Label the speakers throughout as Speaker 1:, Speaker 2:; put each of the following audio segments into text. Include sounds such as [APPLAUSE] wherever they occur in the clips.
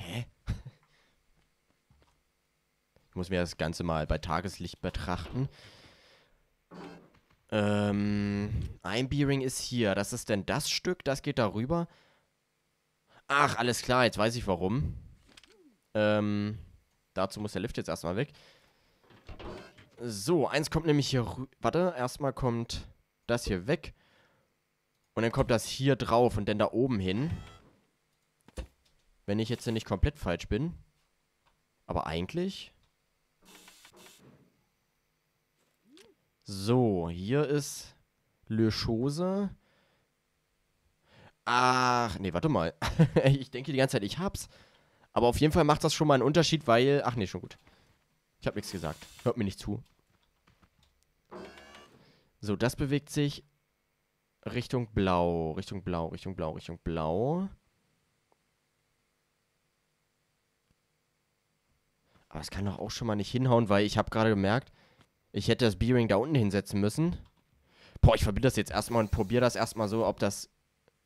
Speaker 1: Hä? Ich muss mir das Ganze mal bei Tageslicht betrachten. Ähm, ein Bearing ist hier. Das ist denn das Stück, das geht darüber. Ach, alles klar, jetzt weiß ich warum. Ähm, dazu muss der Lift jetzt erstmal weg. So, eins kommt nämlich hier rüber. Warte, erstmal kommt das hier weg. Und dann kommt das hier drauf und dann da oben hin. Wenn ich jetzt nicht komplett falsch bin. Aber eigentlich... So, hier ist Le Chose. Ach, nee, warte mal. [LAUGHS] ich denke die ganze Zeit, ich hab's. Aber auf jeden Fall macht das schon mal einen Unterschied, weil... Ach nee, schon gut. Ich hab nichts gesagt. Hört mir nicht zu. So, das bewegt sich Richtung Blau, Richtung Blau, Richtung Blau, Richtung Blau. Aber es kann doch auch schon mal nicht hinhauen, weil ich habe gerade gemerkt, ich hätte das B-Ring da unten hinsetzen müssen. Boah, ich verbinde das jetzt erstmal und probiere das erstmal so, ob das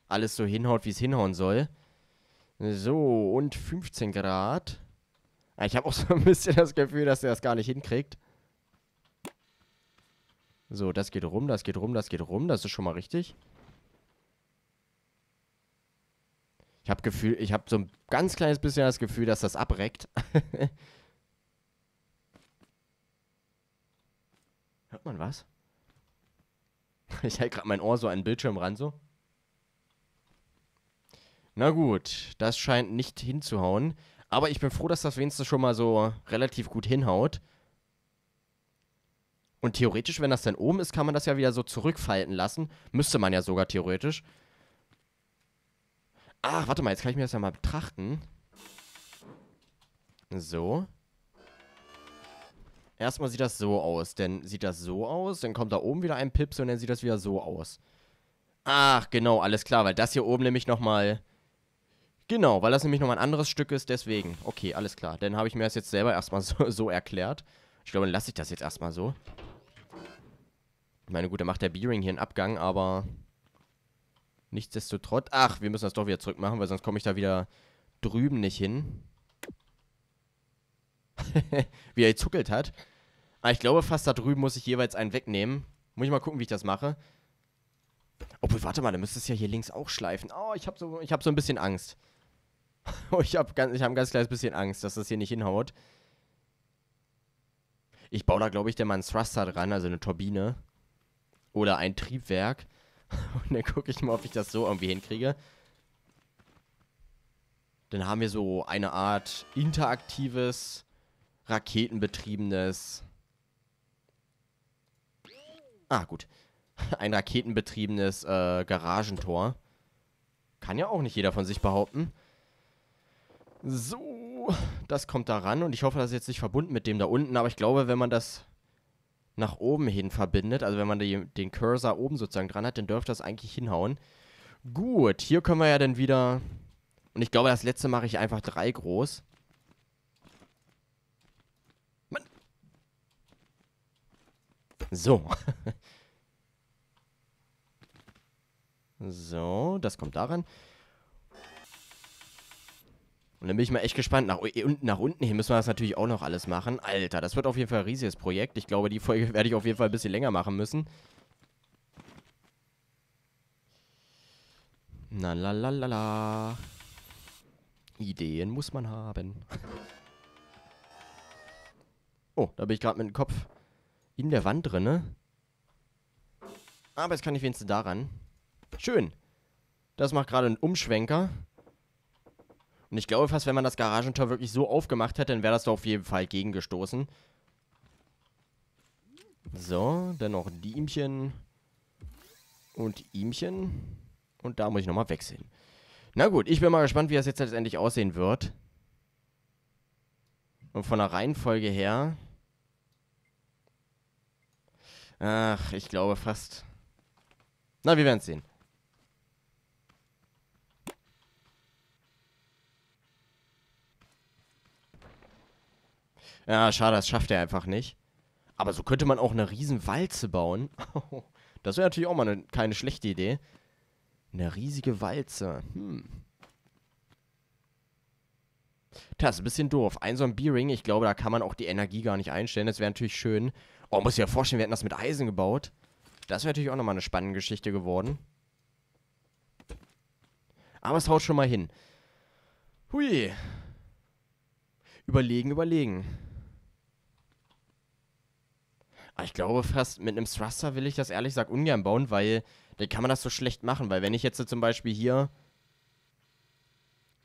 Speaker 1: alles so hinhaut, wie es hinhauen soll. So, und 15 Grad. Ah, ich habe auch so ein bisschen das Gefühl, dass er das gar nicht hinkriegt. So, das geht rum, das geht rum, das geht rum. Das ist schon mal richtig. Ich habe Gefühl, ich habe so ein ganz kleines bisschen das Gefühl, dass das abreckt. [LAUGHS] Hört man was? [LAUGHS] Ich halte gerade mein Ohr so an den Bildschirm ran, so. Na gut, das scheint nicht hinzuhauen. Aber ich bin froh, dass das wenigstens schon mal so relativ gut hinhaut. Und theoretisch, wenn das dann oben ist, kann man das ja wieder so zurückfalten lassen. Müsste man ja sogar theoretisch. Ach, warte mal, jetzt kann ich mir das ja mal betrachten. So. Erstmal sieht das so aus, dann sieht das so aus, dann kommt da oben wieder ein Pips und dann sieht das wieder so aus. Ach, genau, alles klar, weil das hier oben nämlich nochmal... Genau, weil das nämlich nochmal ein anderes Stück ist, deswegen. Okay, alles klar. Dann habe ich mir das jetzt selber erstmal [LAUGHS] so, so erklärt. Ich glaube, dann lasse ich das jetzt erstmal so. Ich meine, gut, dann macht der B-Ring hier einen Abgang, aber... Nichtsdestotrotz... Ach, wir müssen das doch wieder zurückmachen, weil sonst komme ich da wieder drüben nicht hin. [LAUGHS] Wie er gezuckelt hat. Ah, ich glaube, fast da drüben muss ich jeweils einen wegnehmen. Muss ich mal gucken, wie ich das mache. Obwohl, warte mal, dann müsste es ja hier links auch schleifen. Oh, ich habe so, hab so ein bisschen Angst. [LAUGHS] ich habe ich hab ein ganz kleines bisschen Angst, dass das hier nicht hinhaut. Ich baue da, glaube ich, dann mal einen Thruster dran, also eine Turbine. Oder ein Triebwerk. [LAUGHS] Und dann gucke ich mal, ob ich das so irgendwie hinkriege. Dann haben wir so eine Art interaktives, raketenbetriebenes Ah, gut. [LAUGHS] Ein raketenbetriebenes äh, Garagentor. Kann ja auch nicht jeder von sich behaupten. So, das kommt da ran und ich hoffe, das ist jetzt nicht verbunden mit dem da unten, aber ich glaube, wenn man das nach oben hin verbindet, also wenn man die, den Cursor oben sozusagen dran hat, dann dürfte das eigentlich hinhauen. Gut, hier können wir ja dann wieder... Und ich glaube, das letzte mache ich einfach drei groß. So. [LAUGHS] so, das kommt daran. Und dann bin ich mal echt gespannt. Nach, äh, nach unten hier müssen wir das natürlich auch noch alles machen. Alter, das wird auf jeden Fall ein riesiges Projekt. Ich glaube, die Folge [LAUGHS] werde ich auf jeden Fall ein bisschen länger machen müssen. Na la la la la. Ideen muss man haben. [LAUGHS] Oh, da bin ich gerade mit dem Kopf in der Wand drinne. Ah, aber jetzt kann ich wenigstens daran. Schön. Das macht gerade einen Umschwenker. Und ich glaube fast, wenn man das Garagentor wirklich so aufgemacht hätte, dann wäre das doch auf jeden Fall gegengestoßen. So, dann noch Diemchen und Ihmchen. Und da muss ich nochmal wechseln. Na gut, ich bin mal gespannt, wie das jetzt letztendlich aussehen wird. Und von der Reihenfolge her Ach, ich glaube fast. Na, wir werden es sehen. Ja, schade, das schafft er einfach nicht. Aber so könnte man auch eine riesen Walze bauen. [LAUGHS] Das wäre natürlich auch mal eine, keine schlechte Idee. Eine riesige Walze. Hm. Tja, ist ein bisschen doof. Ein so ein B-Ring, ich glaube, da kann man auch die Energie gar nicht einstellen. Das wäre natürlich schön. Oh, muss ich ja vorstellen, wir hätten das mit Eisen gebaut. Das wäre natürlich auch nochmal eine spannende Geschichte geworden. Aber es haut schon mal hin. Hui. Überlegen, überlegen. Aber ah, ich glaube fast, mit einem Thruster will ich das ehrlich gesagt ungern bauen, weil dann kann man das so schlecht machen. Weil wenn ich jetzt zum Beispiel hier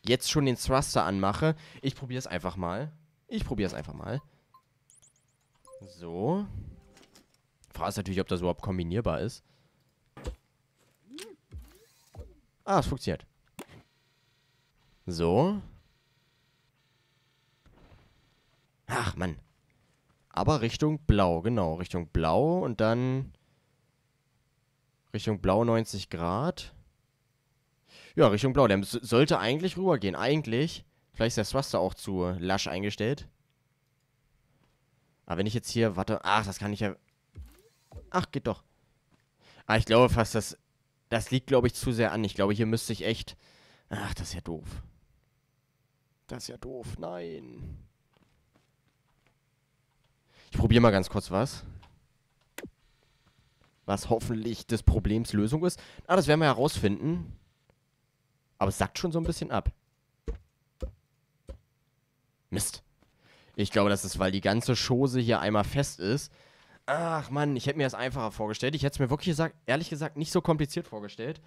Speaker 1: jetzt schon den Thruster anmache. Ich probiere es einfach mal. Ich probiere es einfach mal. So. Frage ist natürlich, ob das überhaupt kombinierbar ist. Ah, es funktioniert. So. Ach, Mann. Aber Richtung Blau, genau. Richtung Blau und dann Richtung Blau 90 Grad. Ja, Richtung Blaulämp. Sollte eigentlich rübergehen. Eigentlich. Vielleicht ist der Thruster auch zu lasch eingestellt. Aber wenn ich jetzt hier, warte, ach, das kann ich ja... Ach, geht doch. Ah, ich glaube fast, das, das liegt, glaube ich, zu sehr an. Ich glaube, hier müsste ich echt... Ach, das ist ja doof. Das ist ja doof, nein. Ich probiere mal ganz kurz was. Was hoffentlich des Problems Lösung ist. Ah, das werden wir herausfinden. Aber es sackt schon so ein bisschen ab. Mist. Ich glaube, das ist, weil die ganze Chose hier einmal fest ist. Ach Mann, ich hätte mir das einfacher vorgestellt. Ich hätte es mir wirklich gesagt, ehrlich gesagt nicht so kompliziert vorgestellt.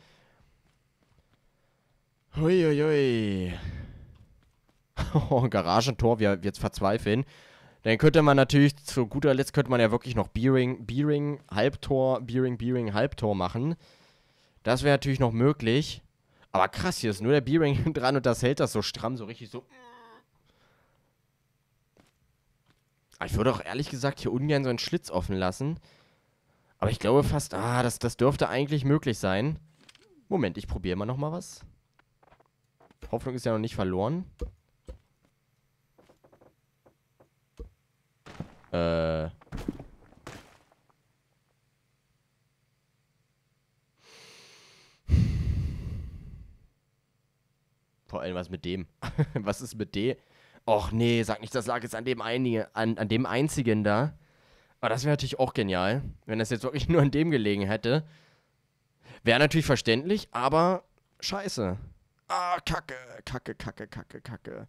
Speaker 1: Huiuiui. [LAUGHS] Oh, Garagentor, wir jetzt verzweifeln. Dann könnte man natürlich, zu guter Letzt könnte man ja wirklich noch Beering, Beering, Halbtor, Beering, Beering, Halbtor machen. Das wäre natürlich noch möglich. Aber krass, hier ist nur der B-Ring [LAUGHS] dran und das hält das so stramm, so richtig so. ich würde auch ehrlich gesagt hier ungern so einen Schlitz offen lassen. Aber ich glaube fast, ah, das, das dürfte eigentlich möglich sein. Moment, ich probiere mal nochmal was. Hoffnung ist ja noch nicht verloren. Äh, Vor allem was mit dem. [LAUGHS] was ist mit dem? Och nee, sag nicht, das lag jetzt an dem, einige, an, an dem einzigen da. Aber das wäre natürlich auch genial, wenn das jetzt wirklich [LAUGHS] nur an dem gelegen hätte. Wäre natürlich verständlich, aber scheiße. Ah, kacke, kacke, kacke, kacke, kacke.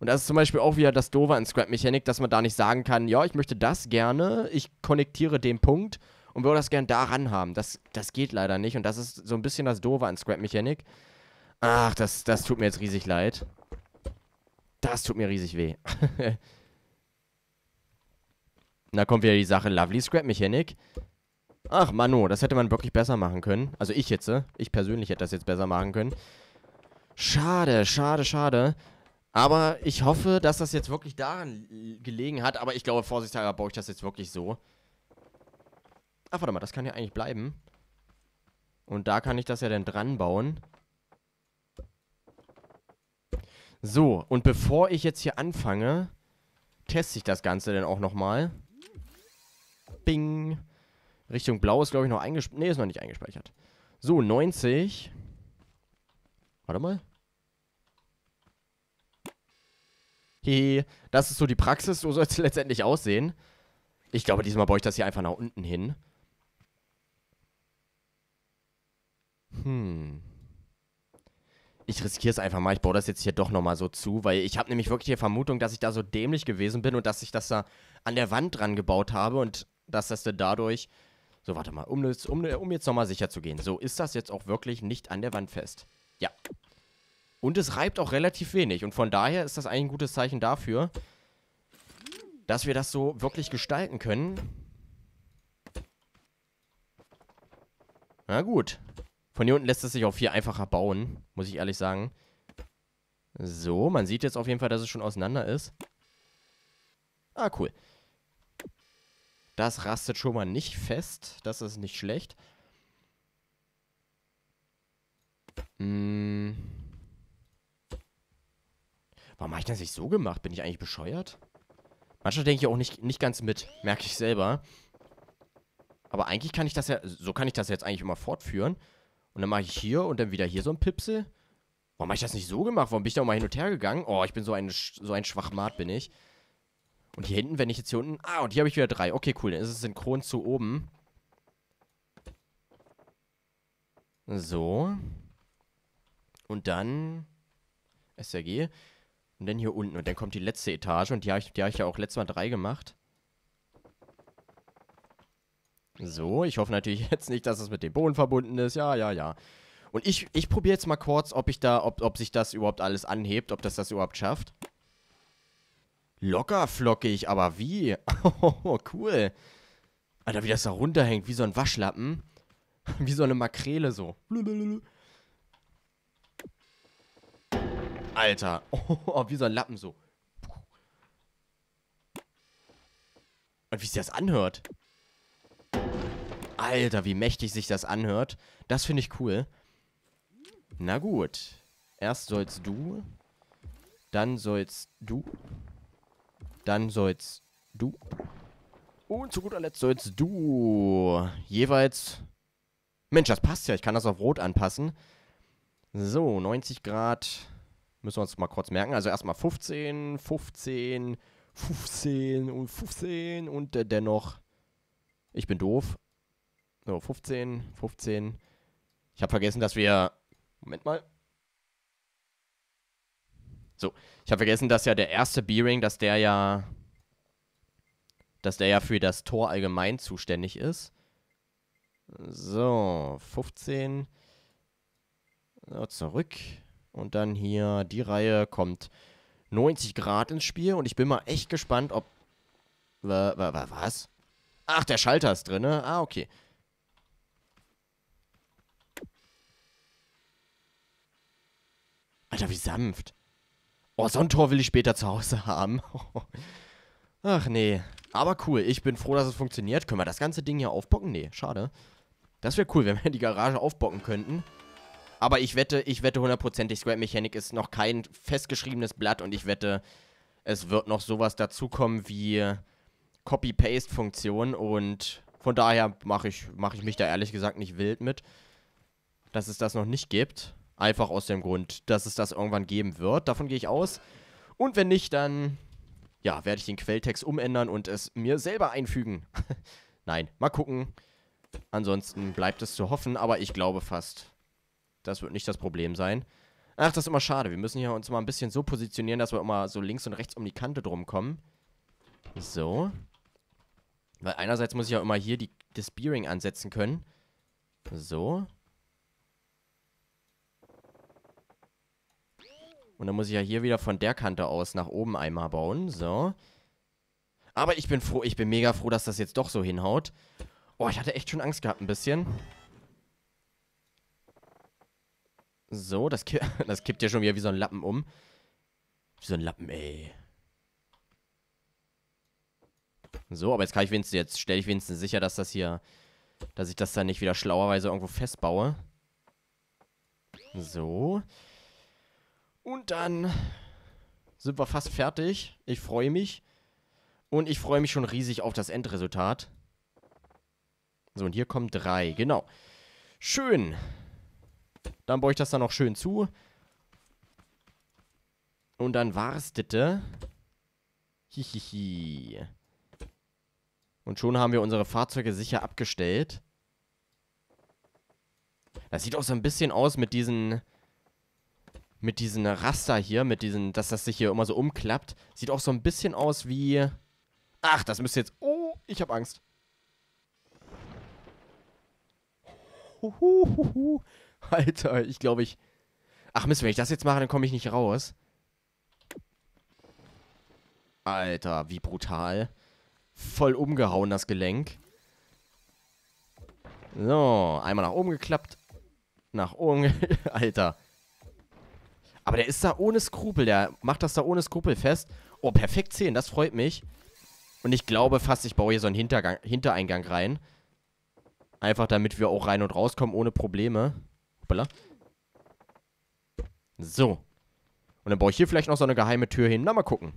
Speaker 1: Und das ist zum Beispiel auch wieder das Doofe an Scrap-Mechanik, dass man da nicht sagen kann, ja, ich möchte das gerne, ich konnektiere den Punkt und würde das gerne daran haben. Das, das geht leider nicht und das ist so ein bisschen das Doofe an Scrap-Mechanik. Ach, das, das tut mir jetzt riesig leid. Das tut mir riesig weh. [LAUGHS] Na, kommt wieder die Sache. Lovely scrap Mechanic. Ach, Manu, das hätte man wirklich besser machen können. Also ich jetzt, äh. ich persönlich hätte das jetzt besser machen können. Schade, schade, schade. Aber ich hoffe, dass das jetzt wirklich daran gelegen hat. Aber ich glaube, vorsichtshalber baue ich das jetzt wirklich so. Ach, warte mal, das kann ja eigentlich bleiben. Und da kann ich das ja dann dran bauen. So, und bevor ich jetzt hier anfange, teste ich das Ganze dann auch nochmal. Bing. Richtung Blau ist, glaube ich, noch eingespeichert. Ne, ist noch nicht eingespeichert. So, 90. Warte mal. Hehe, das ist so die Praxis, so soll es [LAUGHS] letztendlich aussehen. Ich glaube, diesmal baue ich das hier einfach nach unten hin. Hm ich riskiere es einfach mal, ich baue das jetzt hier doch nochmal so zu, weil ich habe nämlich wirklich die Vermutung, dass ich da so dämlich gewesen bin und dass ich das da an der Wand dran gebaut habe und dass das dann dadurch. So, warte mal, um, um, um jetzt nochmal sicher zu gehen. So, ist das jetzt auch wirklich nicht an der Wand fest? Ja. Und es reibt auch relativ wenig. Und von daher ist das eigentlich ein gutes Zeichen dafür, dass wir das so wirklich gestalten können. Na gut. Von hier unten lässt es sich auch viel einfacher bauen, muss ich ehrlich sagen. So, man sieht jetzt auf jeden Fall, dass es schon auseinander ist. Ah, cool. Das rastet schon mal nicht fest. Das ist nicht schlecht. Hm. Warum habe ich das nicht so gemacht? Bin ich eigentlich bescheuert? Manchmal denke ich auch nicht, nicht ganz mit. Merke ich selber. Aber eigentlich kann ich das ja... So kann ich das jetzt eigentlich immer fortführen. Und dann mache ich hier und dann wieder hier so ein Pipsel. Warum habe ich das nicht so gemacht? Warum bin ich da mal hin und her gegangen? Oh, ich bin so ein, so ein Schwachmat, bin ich. Und hier hinten, wenn ich jetzt hier unten... Ah, und hier habe ich wieder drei. Okay, cool. Dann ist es synchron zu oben. So. Und dann... SRG. Und dann hier unten. Und dann kommt die letzte Etage. Und die habe ich, hab ich ja auch letztes Mal drei gemacht. So, ich hoffe natürlich [LAUGHS] jetzt nicht, dass es das mit dem Boden verbunden ist. Ja, ja, ja. Und ich, ich probiere jetzt mal kurz, ob ich da, ob, ob sich das überhaupt alles anhebt, ob das das überhaupt schafft. Locker flockig, aber wie? Oh, [LAUGHS] cool. Alter, wie das da runterhängt, wie so ein Waschlappen. [LAUGHS] Wie so eine Makrele so. Alter. Oh, wie so ein Lappen so. Und wie sich das anhört. Alter, wie mächtig sich das anhört. Das finde ich cool. Na gut. Erst sollst du. Dann sollst du. Dann sollst du. Und zu guter Letzt sollst du. Jeweils. Mensch, das passt ja. Ich kann das auf Rot anpassen. So, 90 Grad. Müssen wir uns mal kurz merken. Also erstmal 15, 15, 15 und 15 und äh, dennoch. Ich bin doof. So, 15, 15. Ich habe vergessen, dass wir. Moment mal. So, ich habe vergessen, dass ja der erste B-Ring, dass der ja. Dass der ja für das Tor allgemein zuständig ist. So, 15. So, zurück. Und dann hier die Reihe kommt 90 Grad ins Spiel. Und ich bin mal echt gespannt, ob. Was? Ach, der Schalter ist drin, ne? Ah, okay. Alter, wie sanft. Oh, so ein Tor will ich später zu Hause haben. [LAUGHS] Ach nee. Aber cool, ich bin froh, dass es funktioniert. Können wir das ganze Ding hier aufbocken? Nee, schade. Das wäre cool, [LAUGHS] wenn wir die Garage aufbocken könnten. Aber ich wette, ich wette hundertprozentig, Scrap Mechanic ist noch kein festgeschriebenes Blatt und ich wette, es wird noch sowas dazukommen wie Copy-Paste-Funktion und von daher mache ich, mach ich mich da ehrlich gesagt nicht wild mit, dass es das noch nicht gibt. Einfach aus dem Grund, dass es das irgendwann geben wird. Davon gehe ich aus. Und wenn nicht, dann ja, werde ich den Quelltext umändern und es mir selber einfügen. [LAUGHS] Nein, mal gucken. Ansonsten bleibt es zu hoffen, aber ich glaube fast, das wird nicht das Problem sein. Ach, das ist immer schade. Wir müssen hier uns mal ein bisschen so positionieren, dass wir immer so links und rechts um die Kante drum kommen. So. Weil einerseits muss ich ja immer hier die, das Bearing ansetzen können. So. Und dann muss ich ja hier wieder von der Kante aus nach oben einmal bauen. So. Aber ich bin froh, ich bin mega froh, dass das jetzt doch so hinhaut. Oh, ich hatte echt schon Angst gehabt ein bisschen. So, das, ki [LAUGHS] das kippt ja schon wieder wie so ein Lappen um. Wie so ein Lappen, ey. So, aber jetzt kann ich wenigstens, jetzt stelle ich wenigstens sicher, dass das hier, dass ich das dann nicht wieder schlauerweise irgendwo festbaue. So. Und dann sind wir fast fertig. Ich freue mich. Und ich freue mich schon riesig auf das Endresultat. So, und hier kommen drei. Genau. Schön. Dann baue ich das dann noch schön zu. Und dann war es ditte. Äh? Hihihi. Und schon haben wir unsere Fahrzeuge sicher abgestellt. Das sieht auch so ein bisschen aus mit diesen mit diesen Raster hier, mit diesen, dass das sich hier immer so umklappt, sieht auch so ein bisschen aus wie. Ach, das müsste jetzt. Oh, ich habe Angst. Huhuhuhu. Alter, ich glaube ich. Ach Mist, wenn ich das jetzt mache, dann komme ich nicht raus. Alter, wie brutal. Voll umgehauen das Gelenk. So, einmal nach oben geklappt. Nach oben. [LAUGHS] Alter. Aber der ist da ohne Skrupel, der macht das da ohne Skrupel fest. Oh, perfekt 10, das freut mich. Und ich glaube fast, ich baue hier so einen Hintergang, Hintereingang rein. Einfach damit wir auch rein und rauskommen ohne Probleme. Hoppala. So. Und dann baue ich hier vielleicht noch so eine geheime Tür hin. Na, mal gucken.